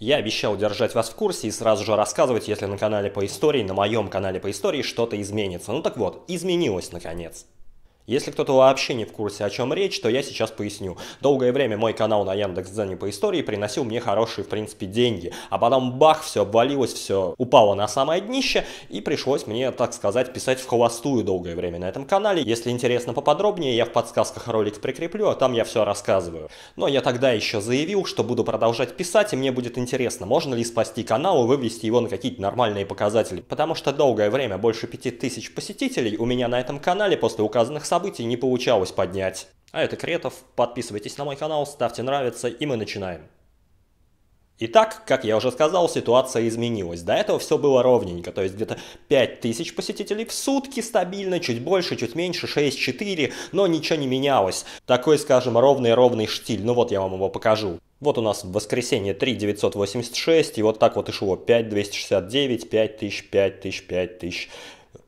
Я обещал держать вас в курсе и сразу же рассказывать, если на канале по истории, на моем канале по истории что-то изменится. Ну так вот, изменилось наконец. Если кто-то вообще не в курсе, о чем речь, то я сейчас поясню. Долгое время мой канал на Яндекс.Дзене по истории приносил мне хорошие, в принципе, деньги. А потом бах, все обвалилось, все упало на самое днище, и пришлось мне, так сказать, писать в холостую долгое время на этом канале. Если интересно поподробнее, я в подсказках ролик прикреплю, а там я все рассказываю. Но я тогда еще заявил, что буду продолжать писать, и мне будет интересно, можно ли спасти канал и вывести его на какие-то нормальные показатели. Потому что долгое время больше 5000 посетителей у меня на этом канале после указанных событий событий не получалось поднять. А это Кретов, подписывайтесь на мой канал, ставьте нравится и мы начинаем. Итак, как я уже сказал, ситуация изменилась. До этого все было ровненько, то есть где-то 5000 посетителей в сутки стабильно, чуть больше, чуть меньше, 6-4, но ничего не менялось. Такой, скажем, ровный-ровный штиль, ну вот я вам его покажу. Вот у нас в воскресенье 3986, и вот так вот и шло 5269, 5000, 5000, 5000.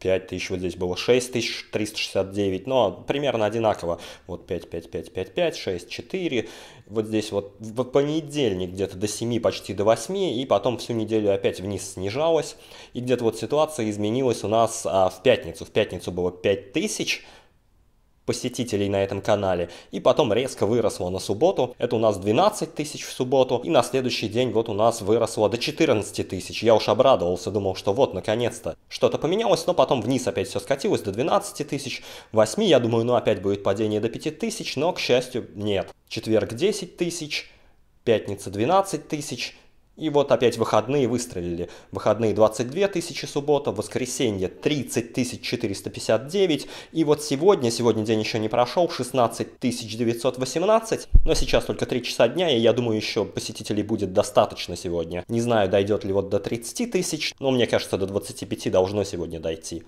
5 тысяч, вот здесь было 6 тысяч 369, но ну, а примерно одинаково. Вот 5, 5, 5, 5, 5, 6, 4, вот здесь вот в понедельник где-то до 7, почти до 8, и потом всю неделю опять вниз снижалось. И где-то вот ситуация изменилась у нас а, в пятницу. В пятницу было 5 тысяч, посетителей на этом канале. И потом резко выросло на субботу. Это у нас 12 тысяч в субботу. И на следующий день вот у нас выросло до 14 тысяч. Я уж обрадовался, думал, что вот, наконец-то что-то поменялось. Но потом вниз опять все скатилось до 12 тысяч. 8, я думаю, ну опять будет падение до 5 тысяч. Но, к счастью, нет. Четверг 10 тысяч. Пятница 12 тысяч и вот опять выходные выстрелили. Выходные 22 тысячи суббота, воскресенье 30 459. И вот сегодня, сегодня день еще не прошел, 16 918. Но сейчас только 3 часа дня, и я думаю, еще посетителей будет достаточно сегодня. Не знаю, дойдет ли вот до 30 тысяч, но мне кажется, до 25 должно сегодня дойти.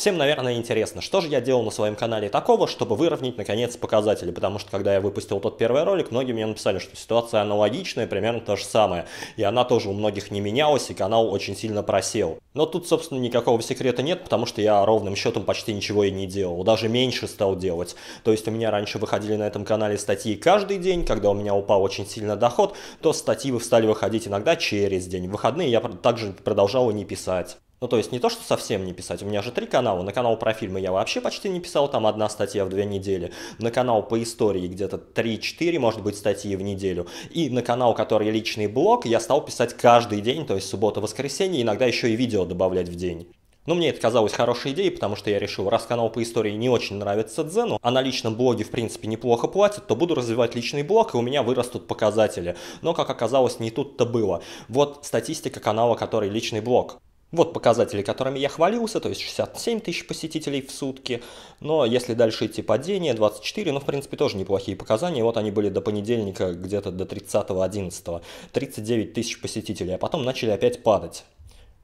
Всем, наверное, интересно, что же я делал на своем канале такого, чтобы выровнять, наконец, показатели, потому что, когда я выпустил тот первый ролик, многие мне написали, что ситуация аналогичная, примерно то же самое, и она тоже у многих не менялась, и канал очень сильно просел. Но тут, собственно, никакого секрета нет, потому что я ровным счетом почти ничего и не делал, даже меньше стал делать. То есть у меня раньше выходили на этом канале статьи каждый день, когда у меня упал очень сильно доход, то статьи стали выходить иногда через день. В выходные я также продолжал и не писать. Ну, то есть не то, что совсем не писать. У меня же три канала. На канал про фильмы я вообще почти не писал, там одна статья в две недели. На канал по истории где-то 3-4, может быть, статьи в неделю. И на канал, который личный блог, я стал писать каждый день, то есть суббота-воскресенье, иногда еще и видео добавлять в день. Но ну, мне это казалось хорошей идеей, потому что я решил, раз канал по истории не очень нравится Дзену, а на личном блоге в принципе неплохо платят, то буду развивать личный блог, и у меня вырастут показатели. Но, как оказалось, не тут-то было. Вот статистика канала, который личный блог. Вот показатели, которыми я хвалился, то есть 67 тысяч посетителей в сутки, но если дальше идти падение, 24, ну в принципе тоже неплохие показания, вот они были до понедельника где-то до 30-11, 39 тысяч посетителей, а потом начали опять падать.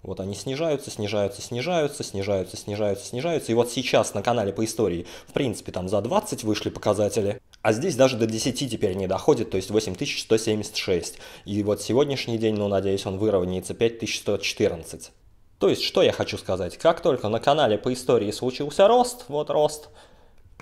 Вот они снижаются, снижаются, снижаются, снижаются, снижаются, снижаются. И вот сейчас на канале по истории, в принципе, там за 20 вышли показатели, а здесь даже до 10 теперь не доходит, то есть 8176. И вот сегодняшний день, ну, надеюсь, он выровняется 5114. То есть, что я хочу сказать, как только на канале по истории случился рост, вот рост,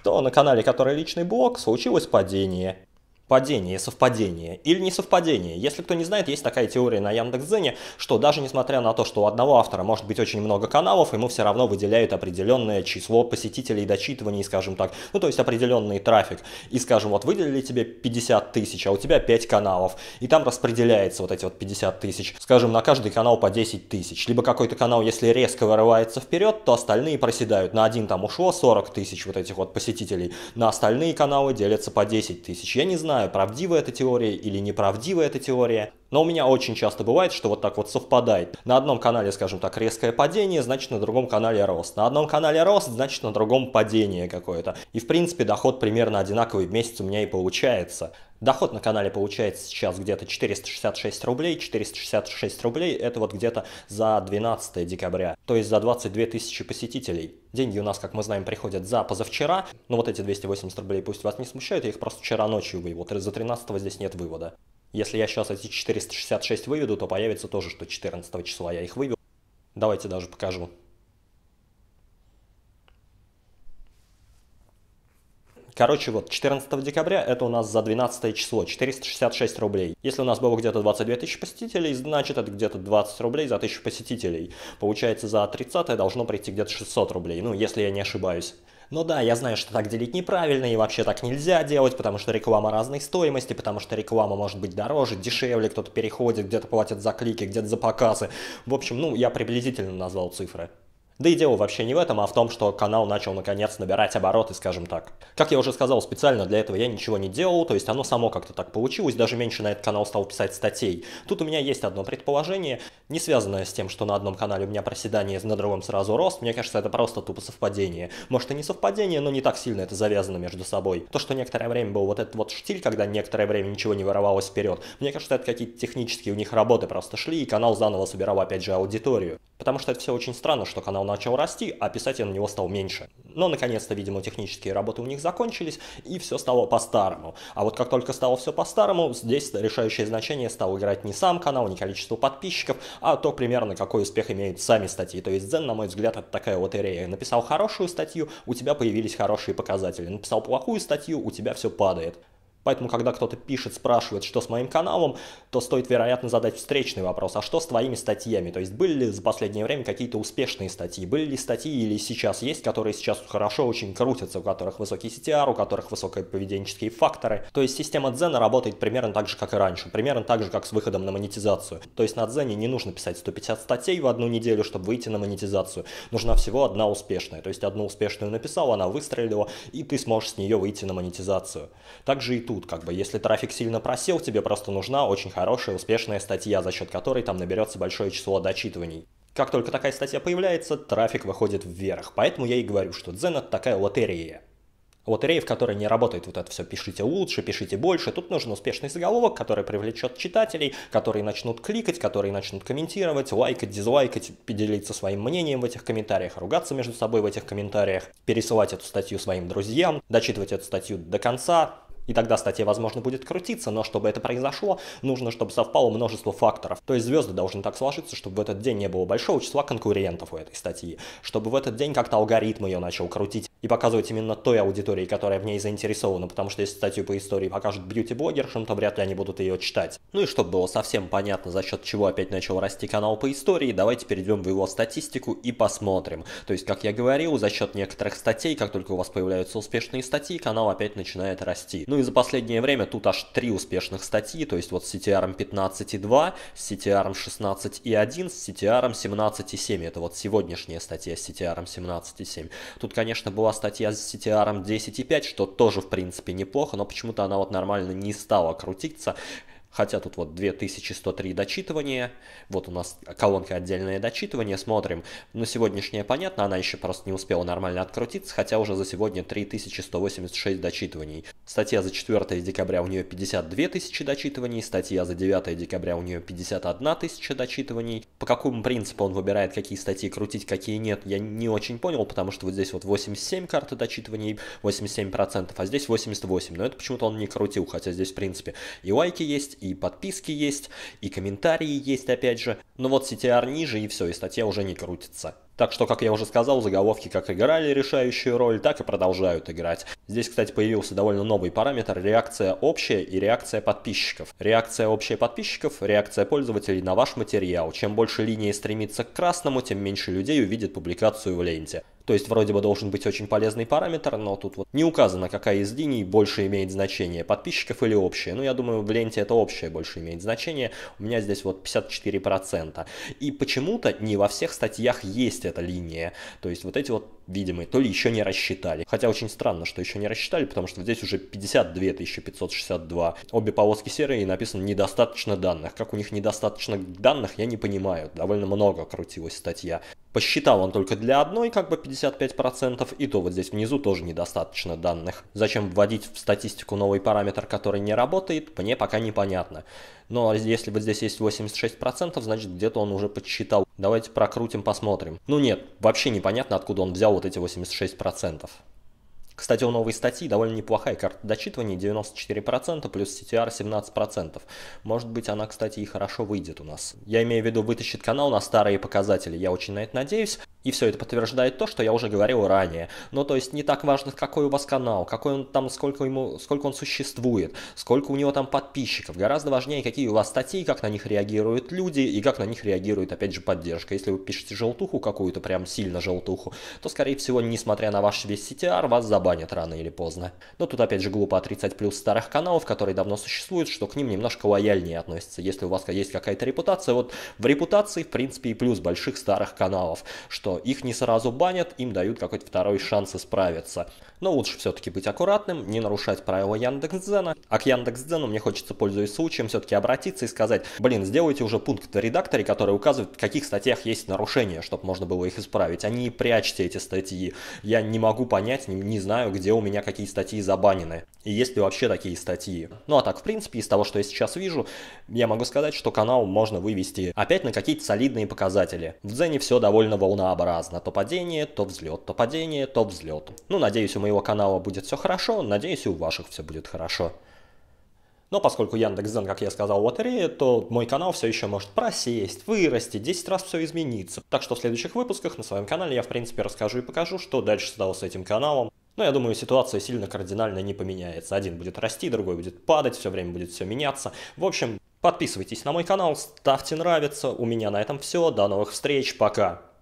то на канале, который личный блог, случилось падение. Падение, совпадение или не несовпадение. Если кто не знает, есть такая теория на Яндекс.Дзене, что даже несмотря на то, что у одного автора может быть очень много каналов, ему все равно выделяют определенное число посетителей дочитываний, скажем так, ну то есть определенный трафик. И скажем, вот выделили тебе 50 тысяч, а у тебя 5 каналов, и там распределяется вот эти вот 50 тысяч, скажем, на каждый канал по 10 тысяч. Либо какой-то канал, если резко вырывается вперед, то остальные проседают. На один там ушло 40 тысяч вот этих вот посетителей, на остальные каналы делятся по 10 тысяч. Я не знаю, знаю, правдива эта теория или неправдива эта теория, но у меня очень часто бывает, что вот так вот совпадает. На одном канале, скажем так, резкое падение, значит на другом канале рост. На одном канале рост, значит на другом падение какое-то. И в принципе доход примерно одинаковый в месяц у меня и получается. Доход на канале получается сейчас где-то 466 рублей. 466 рублей это вот где-то за 12 декабря, то есть за 22 тысячи посетителей. Деньги у нас, как мы знаем, приходят за позавчера. Но вот эти 280 рублей пусть вас не смущают, я их просто вчера ночью вывел. За 13 здесь нет вывода. Если я сейчас эти 466 выведу, то появится тоже, что 14 числа я их вывел. Давайте даже покажу. Короче, вот 14 декабря это у нас за 12 число, 466 рублей. Если у нас было где-то 22 тысячи посетителей, значит это где-то 20 рублей за 1000 посетителей. Получается за 30 должно прийти где-то 600 рублей, ну если я не ошибаюсь. Но да, я знаю, что так делить неправильно и вообще так нельзя делать, потому что реклама разной стоимости, потому что реклама может быть дороже, дешевле, кто-то переходит, где-то платит за клики, где-то за показы. В общем, ну, я приблизительно назвал цифры. Да и дело вообще не в этом, а в том, что канал начал наконец набирать обороты, скажем так. Как я уже сказал, специально для этого я ничего не делал, то есть оно само как-то так получилось, даже меньше на этот канал стал писать статей. Тут у меня есть одно предположение, не связанное с тем, что на одном канале у меня проседание, на другом сразу рост, мне кажется, это просто тупо совпадение. Может и не совпадение, но не так сильно это завязано между собой. То, что некоторое время был вот этот вот штиль, когда некоторое время ничего не воровалось вперед, мне кажется, это какие-то технические у них работы просто шли, и канал заново собирал опять же аудиторию. Потому что это все очень странно, что канал канал начал расти, а писать на него стал меньше. Но, наконец-то, видимо, технические работы у них закончились, и все стало по-старому. А вот как только стало все по-старому, здесь решающее значение стал играть не сам канал, не количество подписчиков, а то примерно какой успех имеют сами статьи. То есть Дзен, на мой взгляд, это такая лотерея. Написал хорошую статью, у тебя появились хорошие показатели. Написал плохую статью, у тебя все падает. Поэтому, когда кто-то пишет, спрашивает, что с моим каналом, то стоит, вероятно, задать встречный вопрос, а что с твоими статьями? То есть были ли за последнее время какие-то успешные статьи? Были ли статьи или сейчас есть, которые сейчас хорошо очень крутятся, у которых высокий CTR, у которых высокие поведенческие факторы? То есть система Дзена работает примерно так же, как и раньше, примерно так же, как с выходом на монетизацию. То есть на Дзене не нужно писать 150 статей в одну неделю, чтобы выйти на монетизацию. Нужна всего одна успешная. То есть одну успешную написал, она выстрелила, и ты сможешь с нее выйти на монетизацию. Также и тут тут, как бы, если трафик сильно просел, тебе просто нужна очень хорошая, успешная статья, за счет которой там наберется большое число дочитываний. Как только такая статья появляется, трафик выходит вверх, поэтому я и говорю, что Дзен это такая лотерея. Лотерея, в которой не работает вот это все «пишите лучше», «пишите больше». Тут нужен успешный заголовок, который привлечет читателей, которые начнут кликать, которые начнут комментировать, лайкать, дизлайкать, поделиться своим мнением в этих комментариях, ругаться между собой в этих комментариях, пересылать эту статью своим друзьям, дочитывать эту статью до конца, и тогда статья, возможно, будет крутиться, но чтобы это произошло, нужно, чтобы совпало множество факторов. То есть звезды должны так сложиться, чтобы в этот день не было большого числа конкурентов у этой статьи, чтобы в этот день как-то алгоритм ее начал крутить и показывать именно той аудитории, которая в ней заинтересована, потому что если статью по истории покажут бьюти-блогершам, то вряд ли они будут ее читать. Ну и чтобы было совсем понятно, за счет чего опять начал расти канал по истории, давайте перейдем в его статистику и посмотрим. То есть, как я говорил, за счет некоторых статей, как только у вас появляются успешные статьи, канал опять начинает расти. Ну и за последнее время тут аж три успешных статьи, то есть вот с CTR 15.2, с CTR 16.1, с CTR 17.7. Это вот сегодняшняя статья с CTR 17.7. Тут, конечно, была статья с CTR 10.5, что тоже, в принципе, неплохо, но почему-то она вот нормально не стала крутиться. Хотя тут вот 2103 дочитывания, вот у нас колонка отдельное дочитывание, смотрим. На сегодняшнее понятно, она еще просто не успела нормально открутиться, хотя уже за сегодня 3186 дочитываний. Статья за 4 декабря у нее 52 тысячи дочитываний, статья за 9 декабря у нее 51 тысяча дочитываний. По какому принципу он выбирает, какие статьи крутить, какие нет, я не очень понял, потому что вот здесь вот 87 карты дочитываний, 87%, а здесь 88, но это почему-то он не крутил, хотя здесь в принципе и лайки есть, и подписки есть, и комментарии есть опять же. Но вот CTR ниже и все, и статья уже не крутится. Так что, как я уже сказал, заголовки как играли решающую роль, так и продолжают играть. Здесь, кстати, появился довольно новый параметр – реакция общая и реакция подписчиков. Реакция общая подписчиков – реакция пользователей на ваш материал. Чем больше линии стремится к красному, тем меньше людей увидит публикацию в ленте. То есть вроде бы должен быть очень полезный параметр, но тут вот не указано, какая из линий больше имеет значение, подписчиков или общее. Ну, я думаю, в ленте это общее больше имеет значение. У меня здесь вот 54%. И почему-то не во всех статьях есть это линия. То есть вот эти вот видимо, то ли еще не рассчитали. Хотя очень странно, что еще не рассчитали, потому что здесь уже 52 562. Обе полоски серые и написано «недостаточно данных». Как у них недостаточно данных, я не понимаю. Довольно много крутилась статья. Посчитал он только для одной как бы 55%, и то вот здесь внизу тоже недостаточно данных. Зачем вводить в статистику новый параметр, который не работает, мне пока непонятно. Но если вот здесь есть 86%, значит где-то он уже подсчитал. Давайте прокрутим, посмотрим. Ну нет, вообще непонятно, откуда он взял вот эти 86%. Кстати, у новой статьи довольно неплохая карта дочитывания, 94% плюс CTR 17%. Может быть, она, кстати, и хорошо выйдет у нас. Я имею в виду, вытащит канал на старые показатели, я очень на это надеюсь. И все это подтверждает то, что я уже говорил ранее. Но ну, то есть не так важно, какой у вас канал, какой он там, сколько, ему, сколько он существует, сколько у него там подписчиков. Гораздо важнее, какие у вас статьи, как на них реагируют люди и как на них реагирует, опять же, поддержка. Если вы пишете желтуху какую-то, прям сильно желтуху, то, скорее всего, несмотря на ваш весь CTR, вас забанят рано или поздно. Но тут, опять же, глупо отрицать плюс старых каналов, которые давно существуют, что к ним немножко лояльнее относятся. Если у вас есть какая-то репутация, вот в репутации, в принципе, и плюс больших старых каналов, что их не сразу банят, им дают какой-то второй шанс исправиться. Но лучше все-таки быть аккуратным, не нарушать правила Яндекс.Дзена. А к Яндекс.Дзену мне хочется, пользуясь случаем, все-таки обратиться и сказать, блин, сделайте уже пункт в редакторе, который указывает, в каких статьях есть нарушения, чтобы можно было их исправить, а не прячьте эти статьи. Я не могу понять, не, не знаю, где у меня какие статьи забанены, и есть ли вообще такие статьи. Ну а так, в принципе, из того, что я сейчас вижу, я могу сказать, что канал можно вывести опять на какие-то солидные показатели. В Дзене все довольно волнообразно Разно, То падение, то взлет, то падение, то взлет. Ну, надеюсь, у моего канала будет все хорошо, надеюсь, и у ваших все будет хорошо. Но поскольку Яндекс.Дзен, как я сказал, лотерея, то мой канал все еще может просесть, вырасти, 10 раз все измениться. Так что в следующих выпусках на своем канале я, в принципе, расскажу и покажу, что дальше стало с этим каналом. Но я думаю, ситуация сильно кардинально не поменяется. Один будет расти, другой будет падать, все время будет все меняться. В общем, подписывайтесь на мой канал, ставьте нравится. У меня на этом все. До новых встреч, пока!